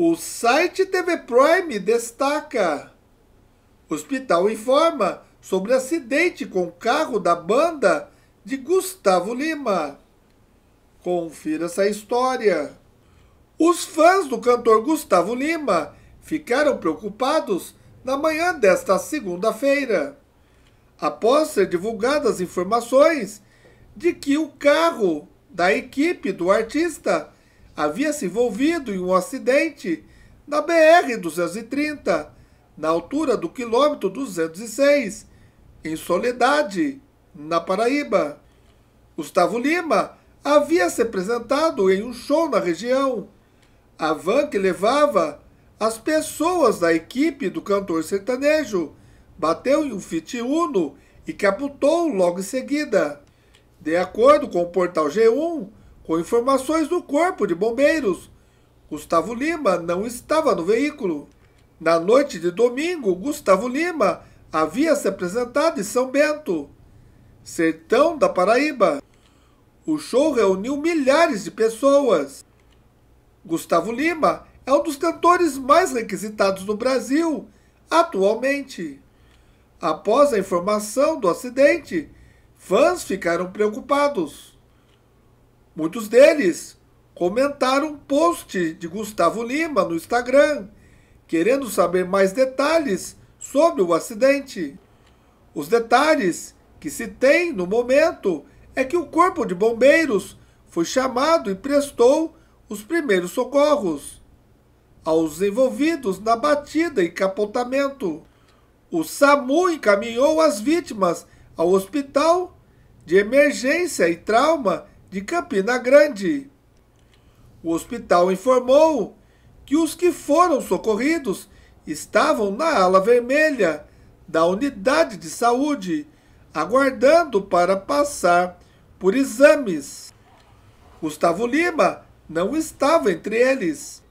O site TV Prime destaca: Hospital informa sobre acidente com carro da banda de Gustavo Lima. Confira essa história. Os fãs do cantor Gustavo Lima ficaram preocupados na manhã desta segunda-feira, após ser divulgadas informações de que o carro da equipe do artista havia se envolvido em um acidente na BR-230, na altura do quilômetro 206, em Soledade, na Paraíba. Gustavo Lima havia se apresentado em um show na região. A van que levava as pessoas da equipe do cantor sertanejo bateu em um Fiat Uno e capotou logo em seguida. De acordo com o portal G1, com informações do Corpo de Bombeiros, Gustavo Lima não estava no veículo. Na noite de domingo, Gustavo Lima havia se apresentado em São Bento, sertão da Paraíba. O show reuniu milhares de pessoas. Gustavo Lima é um dos cantores mais requisitados no Brasil atualmente. Após a informação do acidente, fãs ficaram preocupados. Muitos deles comentaram um post de Gustavo Lima no Instagram, querendo saber mais detalhes sobre o acidente. Os detalhes que se tem no momento é que o Corpo de Bombeiros foi chamado e prestou os primeiros socorros aos envolvidos na batida e capotamento. O SAMU encaminhou as vítimas ao Hospital de Emergência e Trauma de Campina Grande. O hospital informou que os que foram socorridos estavam na ala vermelha da unidade de saúde, aguardando para passar por exames. Gustavo Lima não estava entre eles.